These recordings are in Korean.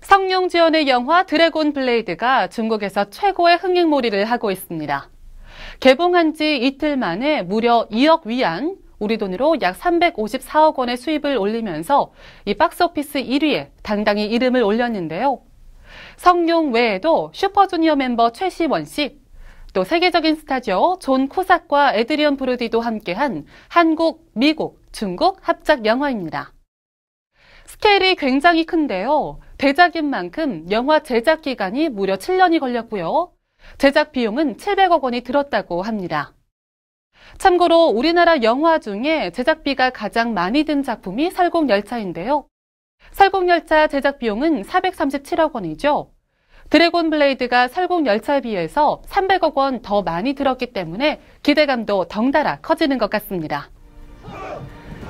성룡 지원의 영화 드래곤 블레이드가 중국에서 최고의 흥행몰이를 하고 있습니다. 개봉한 지 이틀 만에 무려 2억 위안, 우리 돈으로 약 354억 원의 수입을 올리면서 이 박스오피스 1위에 당당히 이름을 올렸는데요. 성룡 외에도 슈퍼주니어 멤버 최시원 씨, 또 세계적인 스타죠. 존 코삭과 에드리언 브루디도 함께한 한국, 미국, 중국 합작 영화입니다. 스케일이 굉장히 큰데요. 대작인 만큼 영화 제작 기간이 무려 7년이 걸렸고요. 제작 비용은 700억 원이 들었다고 합니다. 참고로 우리나라 영화 중에 제작비가 가장 많이 든 작품이 설국열차인데요. 설국열차 제작 비용은 437억 원이죠. 드래곤 블레이드가 설국 열차에 비해서 300억 원 더 많이 들었기 때문에 기대감도 덩달아 커지는 것 같습니다.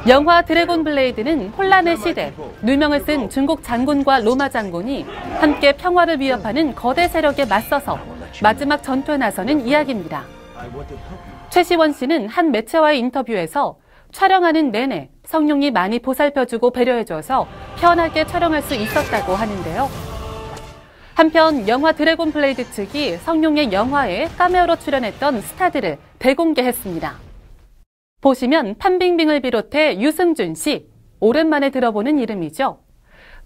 영화 드래곤 블레이드는 혼란의 시대, 누명을 쓴 중국 장군과 로마 장군이 함께 평화를 위협하는 거대 세력에 맞서서 마지막 전투에 나서는 이야기입니다. 최시원 씨는 한 매체와의 인터뷰에서 촬영하는 내내 성룡이 많이 보살펴주고 배려해줘서 편하게 촬영할 수 있었다고 하는데요. 한편 영화 드래곤 블레이드 측이 성룡의 영화에 카메오로 출연했던 스타들을 대공개했습니다. 보시면 판빙빙을 비롯해 유승준 씨, 오랜만에 들어보는 이름이죠.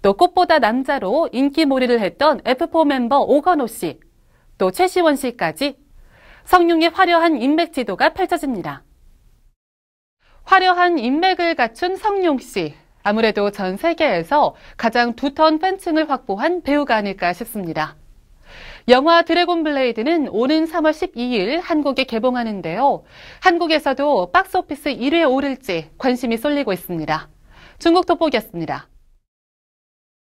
또 꽃보다 남자로 인기몰이를 했던 F4 멤버 오건호 씨, 또 최시원 씨까지 성룡의 화려한 인맥 지도가 펼쳐집니다. 화려한 인맥을 갖춘 성룡 씨, 아무래도 전 세계에서 가장 두터운 팬층을 확보한 배우가 아닐까 싶습니다. 영화 드래곤 블레이드는 오는 3월 12일 한국에 개봉하는데요. 한국에서도 박스오피스 1위에 오를지 관심이 쏠리고 있습니다. 중국 돋보기였습니다.